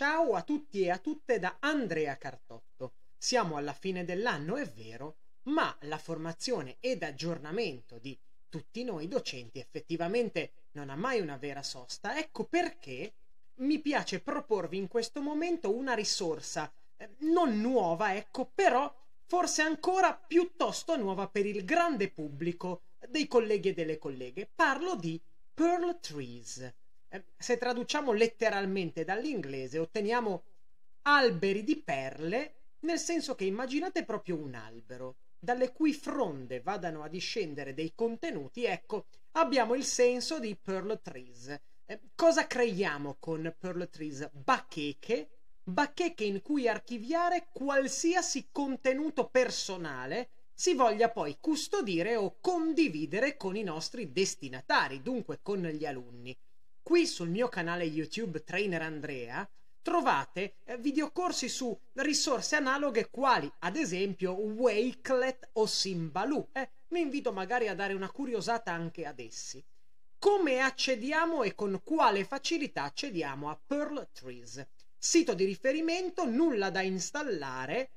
Ciao a tutti e a tutte da Andrea Cartotto. Siamo alla fine dell'anno, è vero, ma la formazione ed aggiornamento di tutti noi docenti effettivamente non ha mai una vera sosta. Ecco perché mi piace proporvi in questo momento una risorsa eh, non nuova, ecco, però forse ancora piuttosto nuova per il grande pubblico dei colleghi e delle colleghe. Parlo di Pearl Trees. Ehm, se traduciamo letteralmente dall'inglese, otteniamo alberi di perle, nel senso che immaginate proprio un albero, dalle cui fronde vadano a discendere dei contenuti, ecco, abbiamo il senso di pearl trees. Eh, cosa creiamo con pearl trees? Bacheche, bacheche in cui archiviare qualsiasi contenuto personale si voglia poi custodire o condividere con i nostri destinatari, dunque con gli alunni. Qui sul mio canale YouTube Trainer Andrea trovate eh, videocorsi su risorse analoghe quali ad esempio Wakelet o Simbaloo. Eh, vi invito magari a dare una curiosata anche ad essi. Come accediamo e con quale facilità accediamo a Pearl Trees? Sito di riferimento, nulla da installare,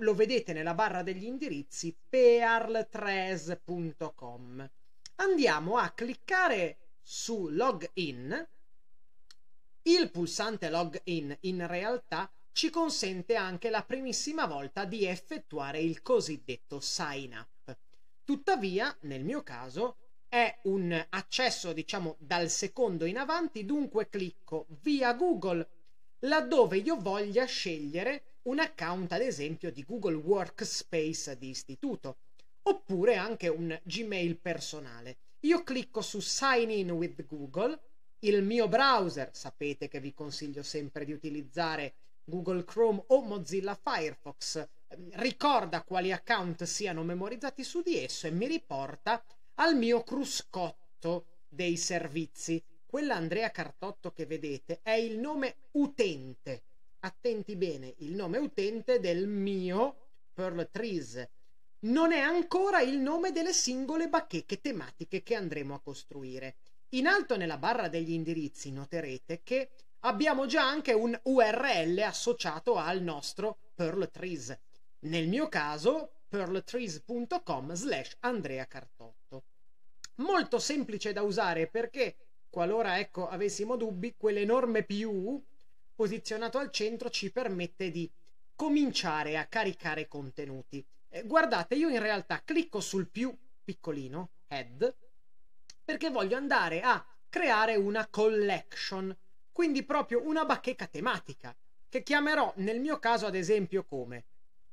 lo vedete nella barra degli indirizzi pearltres.com. Andiamo a cliccare su login, il pulsante login in realtà ci consente anche la primissima volta di effettuare il cosiddetto sign up. Tuttavia, nel mio caso, è un accesso, diciamo, dal secondo in avanti, dunque clicco via Google laddove io voglia scegliere un account, ad esempio, di Google Workspace di istituto, oppure anche un Gmail personale. Io clicco su Sign in with Google, il mio browser, sapete che vi consiglio sempre di utilizzare Google Chrome o Mozilla Firefox, ehm, ricorda quali account siano memorizzati su di esso e mi riporta al mio cruscotto dei servizi. Quell'Andrea Cartotto che vedete è il nome utente. Attenti bene, il nome utente del mio Pearl Trees non è ancora il nome delle singole bacheche tematiche che andremo a costruire. In alto nella barra degli indirizzi noterete che abbiamo già anche un URL associato al nostro Pearl Trees. Nel mio caso pearltrees.com slash Andrea Cartotto. Molto semplice da usare perché qualora ecco, avessimo dubbi, quell'enorme più posizionato al centro ci permette di cominciare a caricare contenuti. Eh, guardate, io in realtà clicco sul più piccolino, head, perché voglio andare a creare una collection, quindi proprio una bacheca tematica, che chiamerò nel mio caso ad esempio come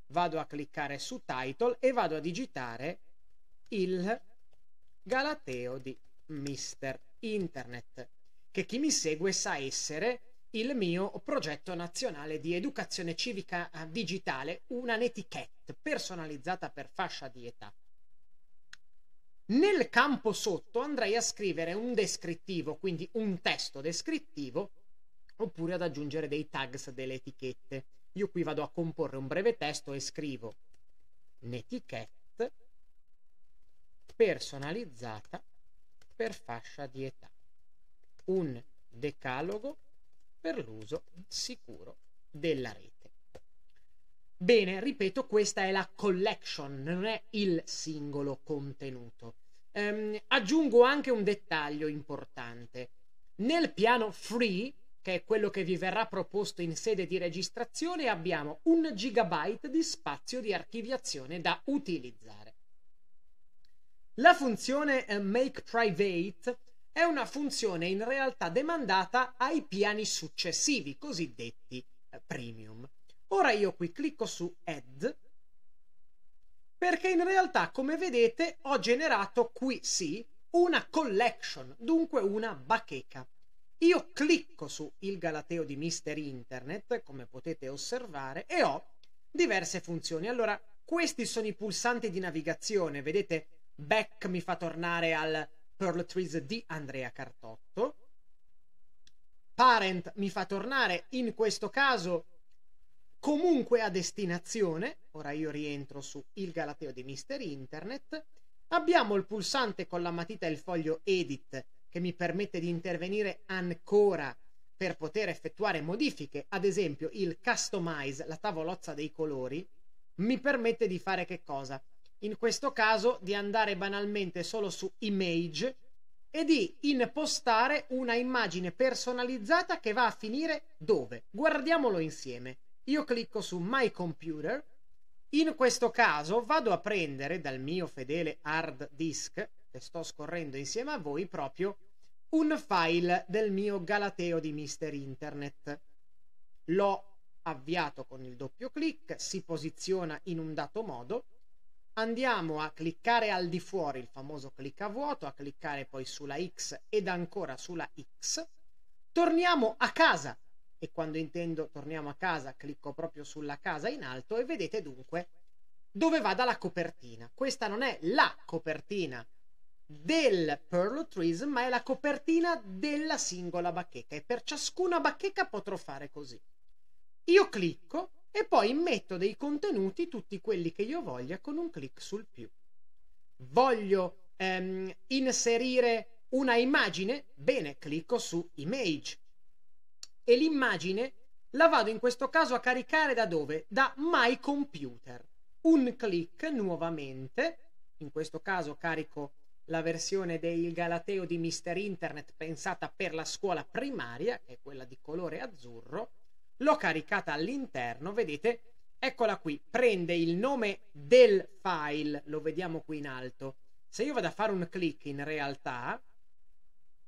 vado a cliccare su title e vado a digitare il Galateo di Mister Internet, che chi mi segue sa essere il mio progetto nazionale di educazione civica eh, digitale, una netiquette personalizzata per fascia di età. Nel campo sotto andrei a scrivere un descrittivo, quindi un testo descrittivo, oppure ad aggiungere dei tags delle etichette. Io qui vado a comporre un breve testo e scrivo netiquette personalizzata per fascia di età. Un decalogo per l'uso sicuro della rete. Bene, ripeto, questa è la collection, non è il singolo contenuto. Ehm, aggiungo anche un dettaglio importante. Nel piano free, che è quello che vi verrà proposto in sede di registrazione, abbiamo un gigabyte di spazio di archiviazione da utilizzare. La funzione eh, make private è una funzione in realtà demandata ai piani successivi, cosiddetti eh, premium. Ora io qui clicco su Add perché in realtà, come vedete, ho generato qui sì una collection, dunque una bacheca. Io clicco su Il Galateo di Mister Internet, come potete osservare, e ho diverse funzioni. Allora, questi sono i pulsanti di navigazione, vedete, back mi fa tornare al Pearl Trees di Andrea Cartotto. Parent mi fa tornare in questo caso comunque a destinazione. Ora io rientro su Il Galateo di Mister Internet. Abbiamo il pulsante con la matita e il foglio Edit che mi permette di intervenire ancora per poter effettuare modifiche, ad esempio il customize, la tavolozza dei colori, mi permette di fare che cosa? in questo caso di andare banalmente solo su image e di impostare una immagine personalizzata che va a finire dove? Guardiamolo insieme. Io clicco su My Computer, in questo caso vado a prendere dal mio fedele hard disk, che sto scorrendo insieme a voi, proprio un file del mio Galateo di Mister Internet. L'ho avviato con il doppio clic, si posiziona in un dato modo andiamo a cliccare al di fuori il famoso clicca vuoto, a cliccare poi sulla X ed ancora sulla X, torniamo a casa e quando intendo torniamo a casa clicco proprio sulla casa in alto e vedete dunque dove vada la copertina. Questa non è la copertina del Pearl Trees, ma è la copertina della singola bacheca e per ciascuna bacheca potrò fare così. Io clicco e poi metto dei contenuti, tutti quelli che io voglia, con un clic sul più. Voglio ehm, inserire una immagine? Bene, clicco su Image. E l'immagine la vado in questo caso a caricare da dove? Da My Computer. Un clic nuovamente, in questo caso carico la versione del Galateo di Mister Internet pensata per la scuola primaria, che è quella di colore azzurro, l'ho caricata all'interno, vedete, eccola qui, prende il nome del file, lo vediamo qui in alto. Se io vado a fare un clic in realtà,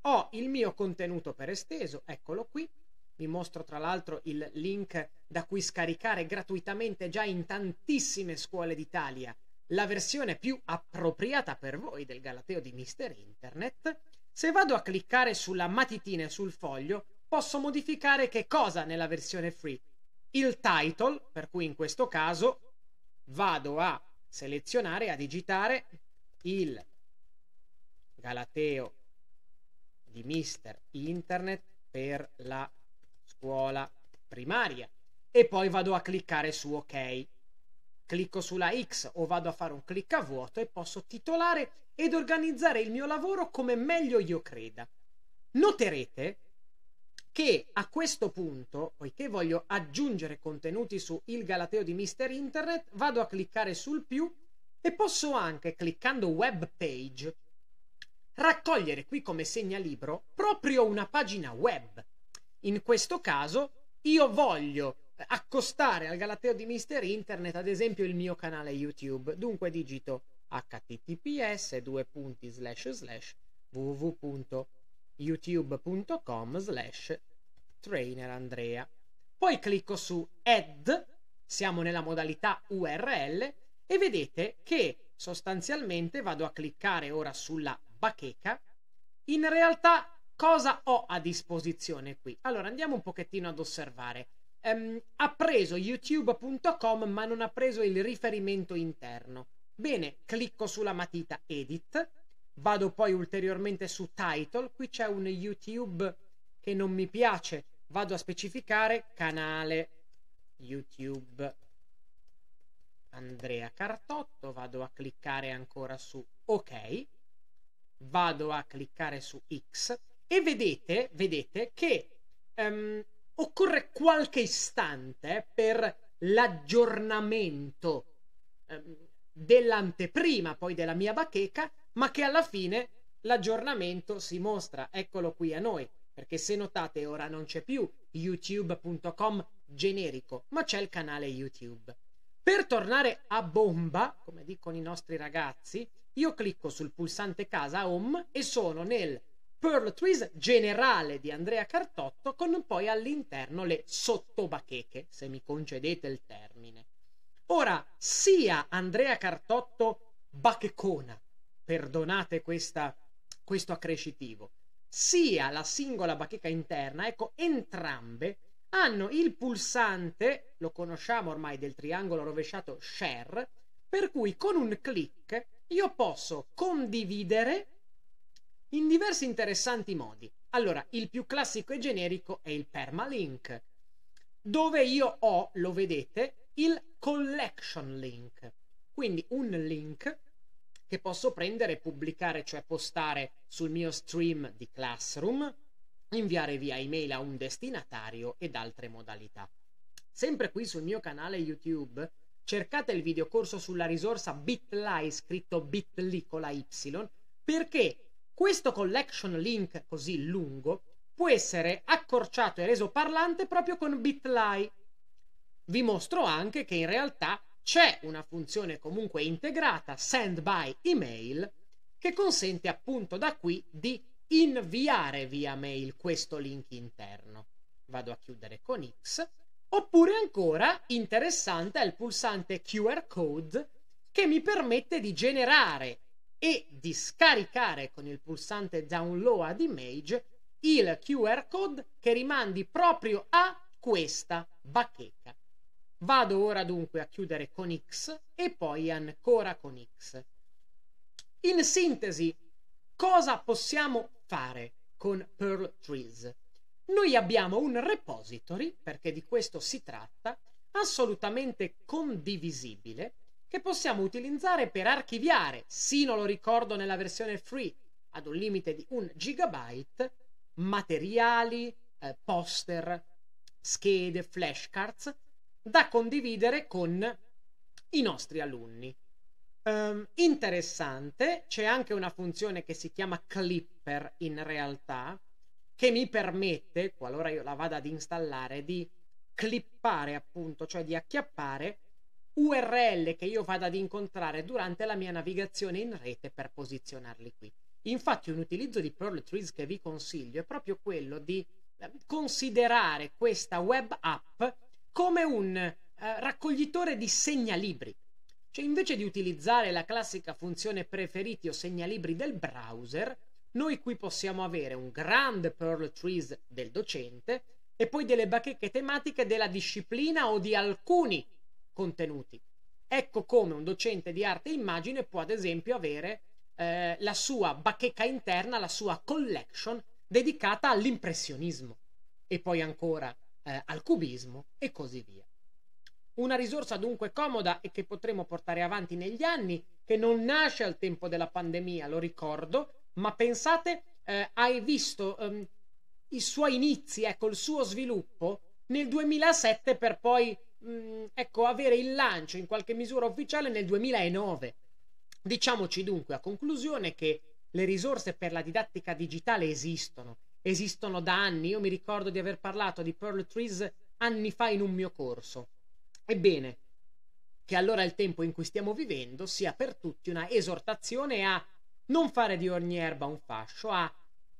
ho il mio contenuto per esteso, eccolo qui, vi mostro tra l'altro il link da cui scaricare gratuitamente già in tantissime scuole d'Italia la versione più appropriata per voi del Galateo di Mister Internet. Se vado a cliccare sulla matitina e sul foglio, posso modificare che cosa nella versione free? Il title, per cui in questo caso vado a selezionare, a digitare il Galateo di Mister Internet per la scuola primaria e poi vado a cliccare su ok. Clicco sulla X o vado a fare un clic a vuoto e posso titolare ed organizzare il mio lavoro come meglio io creda. Noterete che a questo punto, poiché voglio aggiungere contenuti su Il Galateo di Mister Internet, vado a cliccare sul più e posso anche, cliccando web page, raccogliere qui come segnalibro proprio una pagina web. In questo caso io voglio accostare al Galateo di Mister Internet ad esempio il mio canale YouTube, dunque digito https://www youtube.com slash trainerandrea. Poi clicco su Add, siamo nella modalità URL e vedete che sostanzialmente vado a cliccare ora sulla bacheca. In realtà cosa ho a disposizione qui? Allora andiamo un pochettino ad osservare. Um, ha preso youtube.com ma non ha preso il riferimento interno. Bene, clicco sulla matita Edit vado poi ulteriormente su title qui c'è un youtube che non mi piace vado a specificare canale youtube Andrea Cartotto vado a cliccare ancora su ok vado a cliccare su X e vedete, vedete che um, occorre qualche istante per l'aggiornamento um, dell'anteprima poi della mia bacheca ma che alla fine l'aggiornamento si mostra, eccolo qui a noi, perché se notate ora non c'è più youtube.com generico, ma c'è il canale YouTube. Per tornare a bomba, come dicono i nostri ragazzi, io clicco sul pulsante casa home e sono nel Pearl Trees generale di Andrea Cartotto con poi all'interno le sottobacheche, se mi concedete il termine. Ora, sia Andrea Cartotto bachecona perdonate questa, questo accrescitivo, sia la singola bacheca interna, ecco, entrambe hanno il pulsante, lo conosciamo ormai del triangolo rovesciato share, per cui con un clic io posso condividere in diversi interessanti modi. Allora, il più classico e generico è il permalink, dove io ho, lo vedete, il collection link, quindi un link che posso prendere pubblicare, cioè postare sul mio stream di Classroom, inviare via email a un destinatario ed altre modalità. Sempre qui sul mio canale YouTube cercate il videocorso sulla risorsa bit.ly scritto bit.ly con la y perché questo collection link così lungo può essere accorciato e reso parlante proprio con bit.ly. Vi mostro anche che in realtà c'è una funzione comunque integrata send by email che consente appunto da qui di inviare via mail questo link interno. Vado a chiudere con X. Oppure ancora interessante è il pulsante QR code che mi permette di generare e di scaricare con il pulsante download image il QR code che rimandi proprio a questa bacheca. Vado ora dunque a chiudere con X e poi ancora con X. In sintesi, cosa possiamo fare con Perl Trees? Noi abbiamo un repository, perché di questo si tratta, assolutamente condivisibile, che possiamo utilizzare per archiviare, sino lo ricordo nella versione free, ad un limite di un gigabyte, materiali, eh, poster, schede, flashcards da condividere con i nostri alunni. Um, interessante, c'è anche una funzione che si chiama Clipper in realtà, che mi permette, qualora io la vada ad installare, di clippare appunto, cioè di acchiappare URL che io vado ad incontrare durante la mia navigazione in rete per posizionarli qui. Infatti un utilizzo di Pearl Trees che vi consiglio è proprio quello di eh, considerare questa web app come un eh, raccoglitore di segnalibri. Cioè invece di utilizzare la classica funzione preferiti o segnalibri del browser, noi qui possiamo avere un grande Pearl Trees del docente e poi delle bacheche tematiche della disciplina o di alcuni contenuti. Ecco come un docente di arte e immagine può ad esempio avere eh, la sua bacheca interna, la sua collection dedicata all'impressionismo. E poi ancora eh, al cubismo e così via. Una risorsa dunque comoda e che potremo portare avanti negli anni, che non nasce al tempo della pandemia, lo ricordo, ma pensate, eh, hai visto ehm, i suoi inizi, ecco, il suo sviluppo nel 2007 per poi mh, mm, ecco, avere il lancio in qualche misura ufficiale nel 2009. Diciamoci dunque a conclusione che le risorse per la didattica digitale esistono esistono da anni. Io mi ricordo di aver parlato di Pearl Trees anni fa in un mio corso. Ebbene, che allora il tempo in cui stiamo vivendo sia per tutti una esortazione a non fare di ogni erba un fascio, a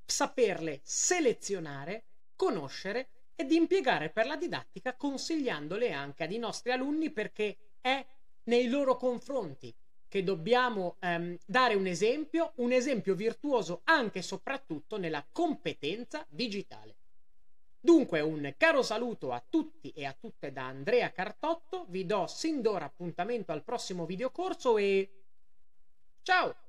saperle selezionare, conoscere ed impiegare per la didattica consigliandole anche ai nostri alunni perché è nei loro confronti che dobbiamo ehm, dare un esempio, un esempio virtuoso anche e soprattutto nella competenza digitale. Dunque un caro saluto a tutti e a tutte da Andrea Cartotto, vi do sin d'ora appuntamento al prossimo videocorso e ciao!